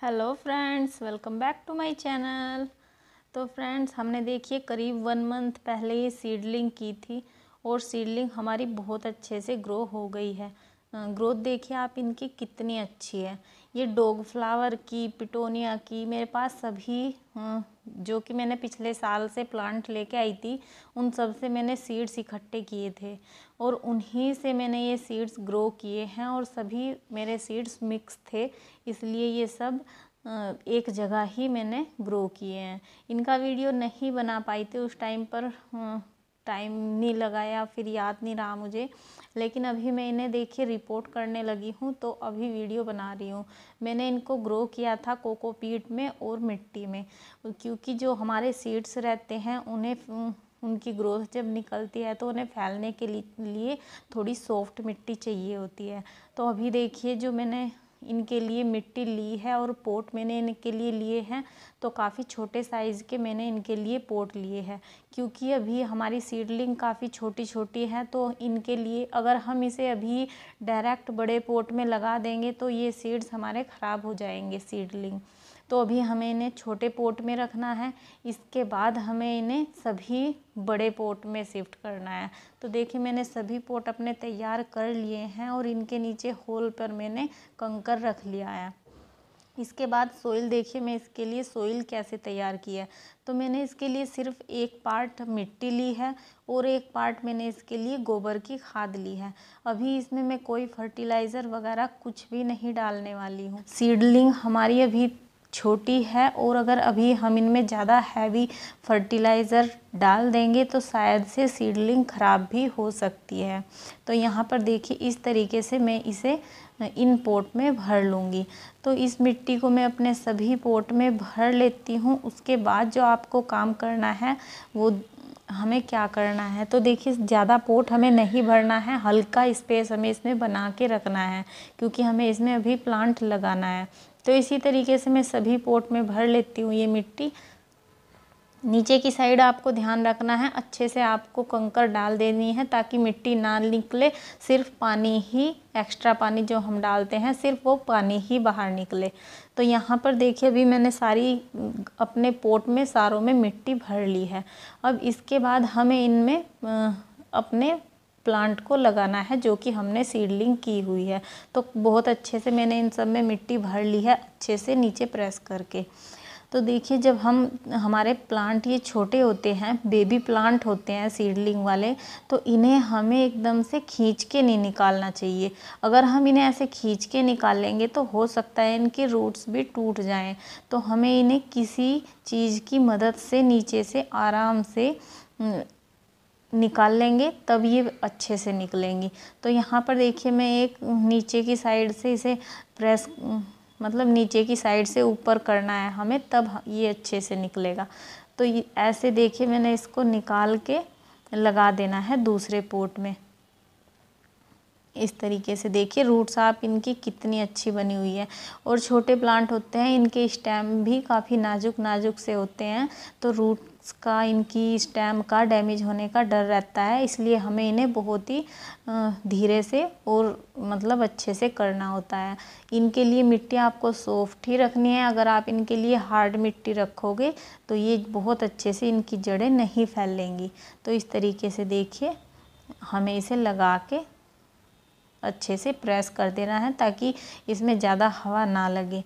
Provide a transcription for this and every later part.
hello friends welcome back to my channel तो friends हमने देखिए करीब वन मंथ पहले ही सीडलिंग की थी और सीडलिंग हमारी बहुत अच्छे से ग्रो हो गई है ग्रोथ देखिए आप इनकी कितनी अच्छी है ये डोग फ्लावर की पिटोनिया की मेरे पास सभी जो कि मैंने पिछले साल से प्लांट लेके आई थी उन सब से मैंने सीड्स इकट्ठे किए थे और उन्हीं से मैंने ये सीड्स ग्रो किए हैं और सभी मेरे सीड्स मिक्स थे इसलिए ये सब एक जगह ही मैंने ग्रो किए हैं इनका वीडियो नहीं बना पाई थी उस टाइम पर टाइम नहीं लगाया फिर याद नहीं रहा मुझे लेकिन अभी मैं इन्हें देखिए रिपोर्ट करने लगी हूँ तो अभी वीडियो बना रही हूँ मैंने इनको ग्रो किया था कोकोपीट में और मिट्टी में क्योंकि जो हमारे सीड्स रहते हैं उन्हें उनकी ग्रोथ जब निकलती है तो उन्हें फैलने के लिए थोड़ी सॉफ्ट मिट्टी चाहिए होती है तो अभी देखिए जो मैंने इनके लिए मिट्टी ली है और पोट मैंने इनके लिए लिए हैं तो काफ़ी छोटे साइज़ के मैंने इनके लिए पोट लिए हैं क्योंकि अभी हमारी सीडलिंग काफ़ी छोटी छोटी है तो इनके लिए अगर हम इसे अभी डायरेक्ट बड़े पोट में लगा देंगे तो ये सीड्स हमारे ख़राब हो जाएंगे सीडलिंग तो अभी हमें इन्हें छोटे पोट में रखना है इसके बाद हमें इन्हें सभी बड़े पोट में शिफ्ट करना है तो देखिए मैंने सभी पोट अपने तैयार कर लिए हैं और इनके नीचे होल पर मैंने कंकर रख लिया है इसके बाद सोइल देखिए मैं इसके लिए सोइल कैसे तैयार की है तो मैंने इसके लिए सिर्फ एक पार्ट मिट्टी ली है और एक पार्ट मैंने इसके लिए गोबर की खाद ली है अभी इसमें मैं कोई फर्टिलाइज़र वगैरह कुछ भी नहीं डालने वाली हूँ सीडलिंग हमारी अभी छोटी है और अगर अभी हम इनमें ज़्यादा हैवी फर्टिलाइज़र डाल देंगे तो शायद से सीडलिंग ख़राब भी हो सकती है तो यहाँ पर देखिए इस तरीके से मैं इसे इन पोट में भर लूँगी तो इस मिट्टी को मैं अपने सभी पोट में भर लेती हूँ उसके बाद जो आपको काम करना है वो हमें क्या करना है तो देखिए ज़्यादा पोट हमें नहीं भरना है हल्का स्पेस हमें इसमें बना के रखना है क्योंकि हमें इसमें अभी प्लांट लगाना है तो इसी तरीके से मैं सभी पोट में भर लेती हूँ ये मिट्टी नीचे की साइड आपको ध्यान रखना है अच्छे से आपको कंकर डाल देनी है ताकि मिट्टी ना निकले सिर्फ पानी ही एक्स्ट्रा पानी जो हम डालते हैं सिर्फ वो पानी ही बाहर निकले तो यहाँ पर देखिए अभी मैंने सारी अपने पोट में सारों में मिट्टी भर ली है अब इसके बाद हमें इनमें अपने प्लांट को लगाना है जो कि हमने सीडलिंग की हुई है तो बहुत अच्छे से मैंने इन सब में मिट्टी भर ली है अच्छे से नीचे प्रेस करके तो देखिए जब हम हमारे प्लांट ये छोटे होते हैं बेबी प्लांट होते हैं सीडलिंग वाले तो इन्हें हमें एकदम से खींच के नहीं निकालना चाहिए अगर हम इन्हें ऐसे खींच के निकालेंगे तो हो सकता है इनके रूट्स भी टूट जाएं तो हमें इन्हें किसी चीज़ की मदद से नीचे से आराम से निकाल लेंगे तब ये अच्छे से निकलेंगी तो यहाँ पर देखिए मैं एक नीचे की साइड से इसे प्रेस मतलब नीचे की साइड से ऊपर करना है हमें तब ये अच्छे से निकलेगा तो ऐसे देखिए मैंने इसको निकाल के लगा देना है दूसरे पोर्ट में इस तरीके से देखिए रूट्स आप इनकी कितनी अच्छी बनी हुई है और छोटे प्लांट होते हैं इनके स्टेम भी काफ़ी नाजुक नाजुक से होते हैं तो रूट का इनकी स्टैम का डैमेज होने का डर रहता है इसलिए हमें इन्हें बहुत ही धीरे से और मतलब अच्छे से करना होता है इनके लिए मिट्टियाँ आपको सॉफ्ट ही रखनी है अगर आप इनके लिए हार्ड मिट्टी रखोगे तो ये बहुत अच्छे से इनकी जड़ें नहीं फैलेंगी तो इस तरीके से देखिए हमें इसे लगा के अच्छे से प्रेस कर देना है ताकि इसमें ज़्यादा हवा ना लगे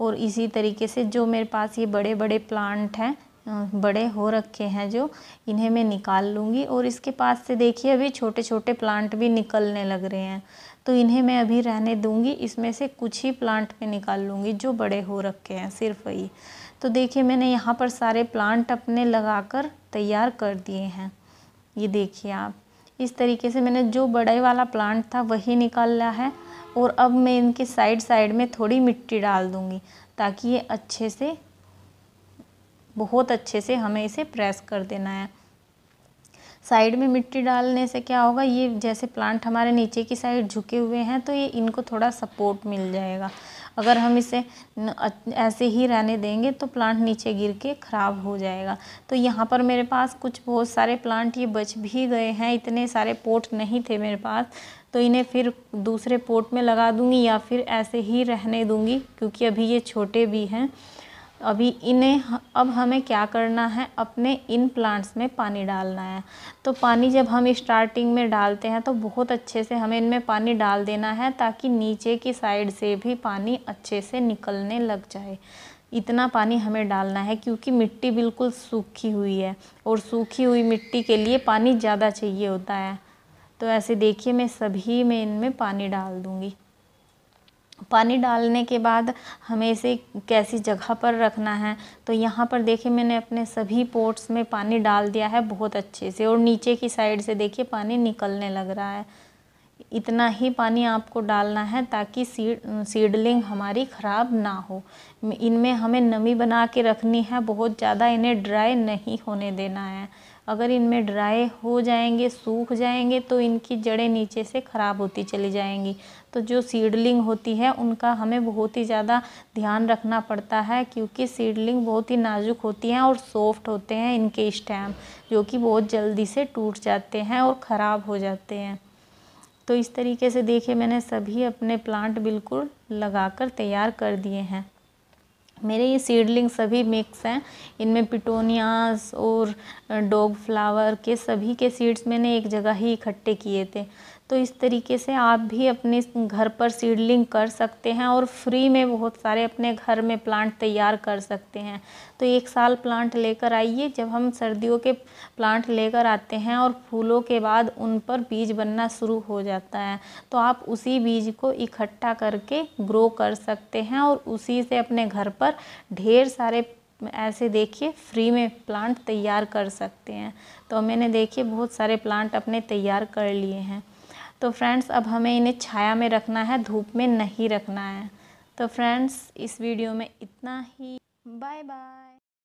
और इसी तरीके से जो मेरे पास ये बड़े बड़े प्लांट हैं बड़े हो रखे हैं जो इन्हें मैं निकाल लूँगी और इसके पास से देखिए अभी छोटे छोटे प्लांट भी निकलने लग रहे हैं तो इन्हें मैं अभी रहने दूँगी इसमें से कुछ ही प्लांट में निकाल लूँगी जो बड़े हो रखे हैं सिर्फ वही तो देखिए मैंने यहाँ पर सारे प्लांट अपने लगा कर तैयार कर दिए हैं ये देखिए आप इस तरीके से मैंने जो बड़े वाला प्लांट था वही लिया है और अब मैं इनके साइड साइड में थोड़ी मिट्टी डाल दूँगी ताकि ये अच्छे से बहुत अच्छे से हमें इसे प्रेस कर देना है साइड में मिट्टी डालने से क्या होगा ये जैसे प्लांट हमारे नीचे की साइड झुके हुए हैं तो ये इनको थोड़ा सपोर्ट मिल जाएगा अगर हम इसे ऐसे ही रहने देंगे तो प्लांट नीचे गिर के ख़राब हो जाएगा तो यहाँ पर मेरे पास कुछ बहुत सारे प्लांट ये बच भी गए हैं इतने सारे पोट नहीं थे मेरे पास तो इन्हें फिर दूसरे पोट में लगा दूँगी या फिर ऐसे ही रहने दूँगी क्योंकि अभी ये छोटे भी हैं अभी इन्हें अब हमें क्या करना है अपने इन प्लांट्स में पानी डालना है तो पानी जब हम स्टार्टिंग में डालते हैं तो बहुत अच्छे से हमें इनमें पानी डाल देना है ताकि नीचे की साइड से भी पानी अच्छे से निकलने लग जाए इतना पानी हमें डालना है क्योंकि मिट्टी बिल्कुल सूखी हुई है और सूखी हुई मिट्टी के लिए पानी ज़्यादा चाहिए होता है तो ऐसे देखिए मैं सभी में इनमें पानी डाल दूँगी पानी डालने के बाद हमें इसे कैसी जगह पर रखना है तो यहाँ पर देखिए मैंने अपने सभी पोर्ट्स में पानी डाल दिया है बहुत अच्छे से और नीचे की साइड से देखिए पानी निकलने लग रहा है इतना ही पानी आपको डालना है ताकि सीड सीडलिंग हमारी ख़राब ना हो इनमें हमें नमी बना के रखनी है बहुत ज़्यादा इन्हें ड्राई नहीं होने देना है अगर इनमें ड्राई हो जाएंगे सूख जाएंगे तो इनकी जड़ें नीचे से ख़राब होती चली जाएंगी तो जो सीडलिंग होती है उनका हमें बहुत ही ज़्यादा ध्यान रखना पड़ता है क्योंकि सीडलिंग बहुत ही नाजुक होती हैं और सॉफ्ट होते हैं इनके स्टैम जो कि बहुत जल्दी से टूट जाते हैं और ख़राब हो जाते हैं तो इस तरीके से देखिए मैंने सभी अपने प्लांट बिल्कुल लगा तैयार कर दिए हैं मेरे ये सीडलिंग सभी मिक्स हैं इनमें पिटोनियाज और डॉग फ्लावर के सभी के सीड्स मैंने एक जगह ही इकट्ठे किए थे तो इस तरीके से आप भी अपने घर पर सीडलिंग कर सकते हैं और फ्री में बहुत सारे अपने घर में प्लांट तैयार कर सकते हैं तो एक साल प्लांट लेकर आइए जब हम सर्दियों के प्लांट लेकर आते हैं और फूलों के बाद उन पर बीज बनना शुरू हो जाता है तो आप उसी बीज को इकट्ठा करके ग्रो कर सकते हैं और उसी से अपने घर पर पर ढेर सारे ऐसे देखिए फ्री में प्लांट तैयार कर सकते हैं तो मैंने देखिए बहुत सारे प्लांट अपने तैयार कर लिए हैं तो फ्रेंड्स अब हमें इन्हें छाया में रखना है धूप में नहीं रखना है तो फ्रेंड्स इस वीडियो में इतना ही बाय बाय